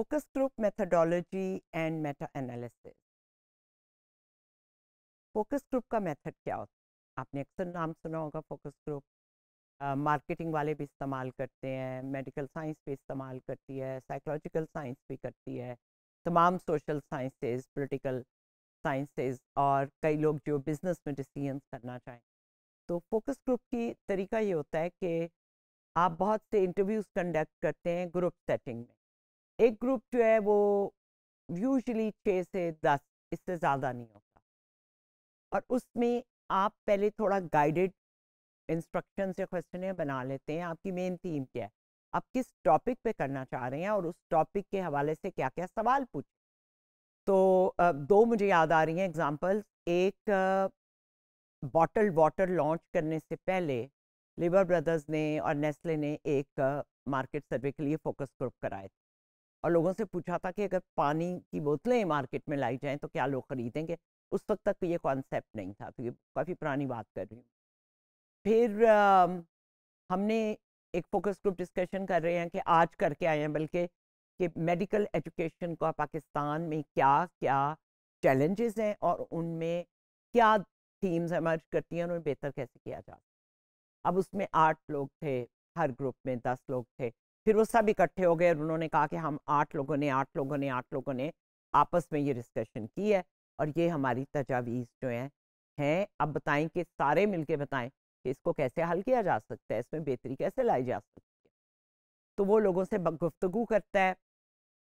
focus group methodology and meta analysis focus group का method क्या होता है आपने अक्सर नाम सुना होगा फोकस ग्रुप मार्केटिंग वाले भी इस्तेमाल करते हैं मेडिकल साइंस भी इस्तेमाल करती है साइकोलॉजिकल साइंस भी करती है तमाम सोशल साइंसेज पोलिटिकल साइंसेज और कई लोग जो बिजनेस में डिसीजंस करना चाहें तो फोकस ग्रुप की तरीका ये होता है कि आप बहुत से इंटरव्यूज़ कंडक्ट करते हैं ग्रुप सेटिंग में एक ग्रुप जो है वो यूजली छः से दस इससे ज़्यादा नहीं होता और उसमें आप पहले थोड़ा गाइडेड इंस्ट्रक्शन या क्वेश्चन बना लेते हैं आपकी मेन थीम क्या है आप किस टॉपिक पे करना चाह रहे हैं और उस टॉपिक के हवाले से क्या क्या सवाल पूछ तो दो मुझे याद आ रही हैं एग्जांपल्स एक बॉटल वाटर लॉन्च करने से पहले लिवर ब्रदर्स ने और नेस्ले ने एक मार्केट सर्वे के लिए फोकस ग्रुप कराए थे और लोगों से पूछा था कि अगर पानी की बोतलें मार्केट में लाई जाएँ तो क्या लोग खरीदेंगे उस वक्त तक ये कॉन्सेप्ट नहीं था तो ये काफ़ी पुरानी बात कर रही हूँ फिर हमने एक फोकस ग्रुप डिस्कशन कर रहे हैं कि आज करके आए हैं बल्कि कि मेडिकल एजुकेशन का पाकिस्तान में क्या क्या चैलेंजेस हैं और उनमें क्या थीम्स एमर्ज करती हैं उन्हें बेहतर कैसे किया जाए अब उसमें आठ लोग थे हर ग्रुप में दस लोग थे फिर वो सब इकट्ठे हो गए और उन्होंने कहा कि हम आठ लोगों ने आठ लोगों ने आठ लोगों ने आपस में ये डिस्कशन की है और ये हमारी तजावीज़ जो हैं हैं अब बताएं कि सारे मिलके बताएं कि इसको कैसे हल किया जा सकता है इसमें बेहतरी कैसे लाई जा सकती है तो वो लोगों से गुफ्तु करता है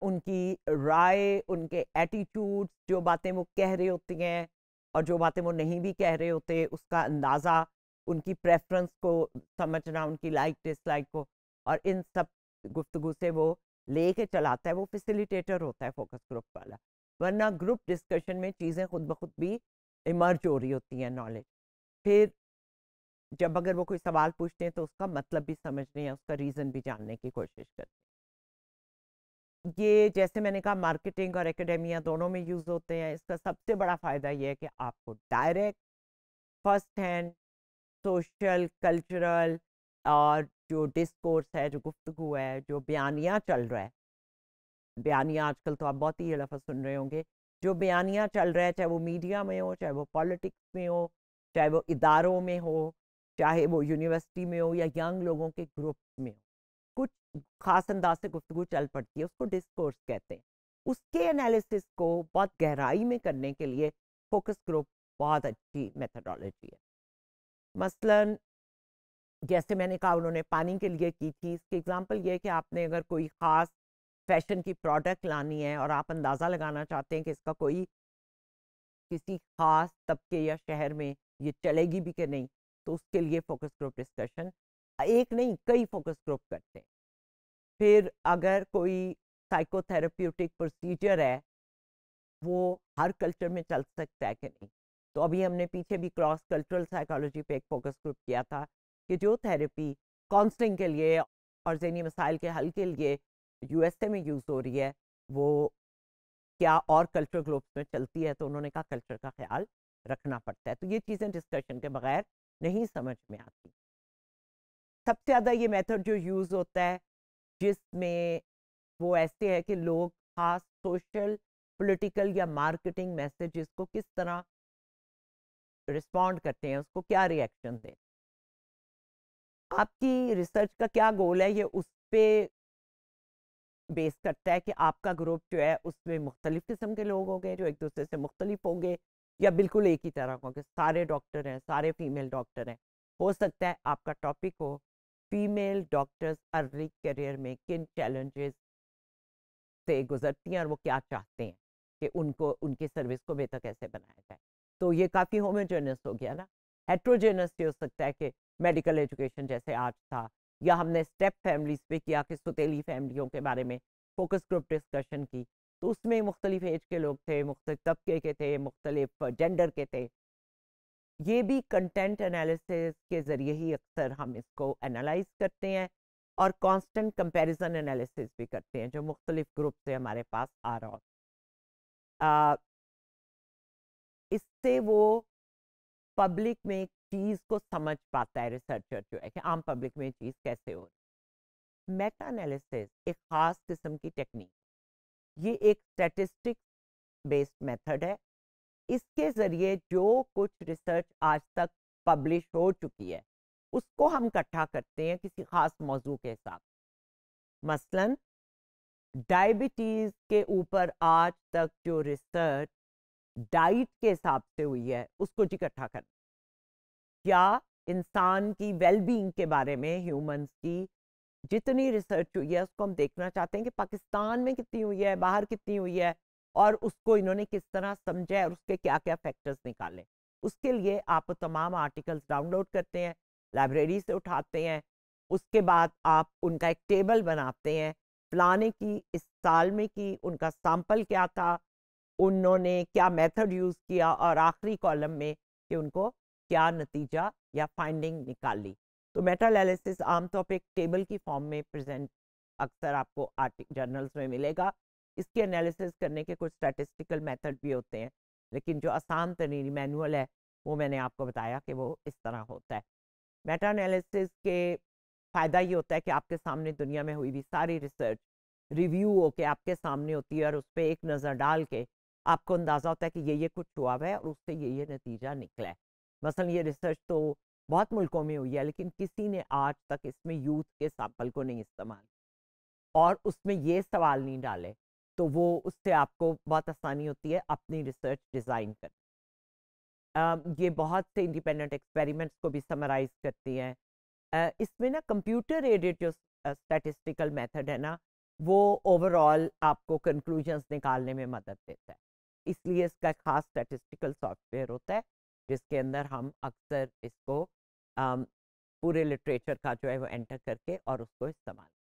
उनकी राय उनके एटीट्यूड जो बातें वो कह रहे होती हैं और जो बातें वो नहीं भी कह रहे होते उसका अंदाज़ा उनकी प्रेफरेंस को समझना उनकी लाइक डिसलाइक को और इन सब गुफ्तगु से वो ले कर चलाता है वो फैसिलिटेटर होता है फोकस ग्रुप वाला वरना ग्रुप डिस्कशन में चीज़ें खुद ब खुद भी इमर्ज हो रही होती हैं नॉलेज फिर जब अगर वो कोई सवाल पूछते हैं तो उसका मतलब भी समझने या उसका रीज़न भी जानने की कोशिश करते हैं ये जैसे मैंने कहा मार्केटिंग और एकेडमिया दोनों में यूज़ होते हैं इसका सबसे बड़ा फ़ायदा ये है कि आपको direct first hand social cultural और जो डिस्कोर्स है जो गुफ्तु है जो बयानिया चल रहा है बयानिया आजकल तो आप बहुत ही ये लफा सुन रहे होंगे जो बयानिया चल रहा है चाहे वो मीडिया में हो चाहे वो पॉलिटिक्स में हो चाहे वो इदारों में हो चाहे वो यूनिवर्सिटी में हो या यंग लोगों के ग्रुप में हो कुछ खास अंदाज से गुफ्तु चल पड़ती है उसको डिस्कोर्स कहते हैं उसके एनालिसिस को बहुत गहराई में करने के लिए फोकस ग्रुप बहुत अच्छी मेथडोलॉजी है मसलन जैसे मैंने कहा उन्होंने पानी के लिए की थी इसकी एग्जांपल ये है कि आपने अगर कोई ख़ास फैशन की प्रोडक्ट लानी है और आप अंदाज़ा लगाना चाहते हैं कि इसका कोई किसी ख़ास तबके या शहर में ये चलेगी भी कि नहीं तो उसके लिए फोकस ग्रुप डिस्कशन एक नहीं कई फोकस ग्रुप करते हैं फिर अगर कोई साइकोथेरापटिक प्रोसीजर है वो हर कल्चर में चल सकता है कि नहीं तो अभी हमने पीछे भी क्रॉस कल्चरल साइकोलॉजी पे एक फोकस ग्रुप किया था कि जो थेरेपी काउंसलिंग के लिए और जहनी मसाइल के हल के लिए यूएसए में यूज़ हो रही है वो क्या और कल्चर ग्लोब्स में चलती है तो उन्होंने कहा कल्चर का ख्याल रखना पड़ता है तो ये चीज़ें डिस्कशन के बगैर नहीं समझ में आती सबसे ज़्यादा ये मेथड जो यूज़ होता है जिसमें वो ऐसे है कि लोग खास सोशल पॉलिटिकल या मार्केटिंग मैसेजेस को किस तरह रिस्पॉन्ड करते हैं उसको क्या रिएक्शन देते आपकी रिसर्च का क्या गोल है ये उस पर बेस करता है कि आपका ग्रुप जो है उसमें मुख्तलिफ किस्म के लोग होंगे जो एक दूसरे से मुख्तलिफ होंगे या बिल्कुल एक ही तरह होंगे सारे डॉक्टर हैं सारे फीमेल डॉक्टर हैं हो सकता है आपका टॉपिक हो फीमेल डॉक्टर्स अर्ली करियर में किन चैलेंजेस से गुजरती हैं और वो क्या चाहते हैं कि उनको उनकी सर्विस को बेहतर कैसे बनाया जाए तो ये काफ़ी होमोजेनस हो गया ना हेट्रोजेनस ये हो सकता है कि मेडिकल एजुकेशन जैसे आज था या हमने स्टेप फैमिलीज पे किया कि सुतीली फैमिलियों के बारे में फोकस ग्रुप डिस्कशन की तो उसमें मुख्तलिफ एज के लोग थे मुख्तलिफ तबके के थे मुख्तलिफ जेंडर के थे ये भी कंटेंट एनालिसिस के ज़रिए ही अक्सर हम इसको एनालाइज करते हैं और कांस्टेंट कंपैरिजन एनालिसिस भी करते हैं जो मुख्तलिफ ग्रुप से हमारे पास आ रहा होता इससे वो पब्लिक में चीज को समझ पाता है रिसर्चर जो है कि आम पब्लिक में चीज कैसे हो रही मेटा एनालिसिस एक खास किस्म की टेक्निक ये एक स्टेटिस्टिक बेस्ड मेथड है इसके ज़रिए जो कुछ रिसर्च आज तक पब्लिश हो चुकी है उसको हम इकट्ठा करते हैं किसी खास मौजू के हिसाब मसलन डायबिटीज़ के ऊपर आज तक जो रिसर्च डाइट के हिसाब से हुई है उसको इकट्ठा करना या इंसान की वेलबींग के बारे में ह्यूमंस की जितनी रिसर्च हुई है उसको हम देखना चाहते हैं कि पाकिस्तान में कितनी हुई है बाहर कितनी हुई है और उसको इन्होंने किस तरह समझा और उसके क्या क्या फैक्टर्स निकाले उसके लिए आप तमाम आर्टिकल्स डाउनलोड करते हैं लाइब्रेरी से उठाते हैं उसके बाद आप उनका एक टेबल बनाते हैं फलाने की इस साल में की उनका सैंपल क्या था उन्होंने क्या मेथड यूज़ किया और आखिरी कॉलम में कि उनको क्या नतीजा या फाइंडिंग निकाल ली तो मेटा एनालिसिस आमतौर पर एक टेबल की फॉर्म में प्रेजेंट अक्सर आपको आर्टिक जर्नल्स में मिलेगा इसके एनालिसिस करने के कुछ स्टैटिस्टिकल मेथड भी होते हैं लेकिन जो आसान तरीन मैनुअल है वो मैंने आपको बताया कि वो इस तरह होता है मेटा एनालिसिस के फ़ायदा ये होता है कि आपके सामने दुनिया में हुई भी सारी रिसर्च रिव्यू हो के आपके सामने होती है और उस पर एक नज़र डाल के आपको अंदाज़ा होता है कि ये ये कुछ हुआ है और उससे ये ये नतीजा निकला है मसलन ये रिसर्च तो बहुत मुल्कों में हुई है लेकिन किसी ने आज तक इसमें यूथ के सैंपल को नहीं इस्तेमाल और उसमें ये सवाल नहीं डाले तो वो उससे आपको बहुत आसानी होती है अपनी रिसर्च डिज़ाइन कर ये बहुत से इंडिपेंडेंट एक्सपेरिमेंट्स को भी समराइज करती हैं इसमें ना कंप्यूटर एडिड जो स्टैटिस्टिकल मेथड है ना वो ओवरऑल आपको कंक्लूजन्स निकालने में मदद देता है इसलिए इसका खास स्टैटिस्टिकल सॉफ्टवेयर होता है जिसके अंदर हम अक्सर इसको पूरे लिटरेचर का जो है वो एंटर करके और उसको इस्तेमाल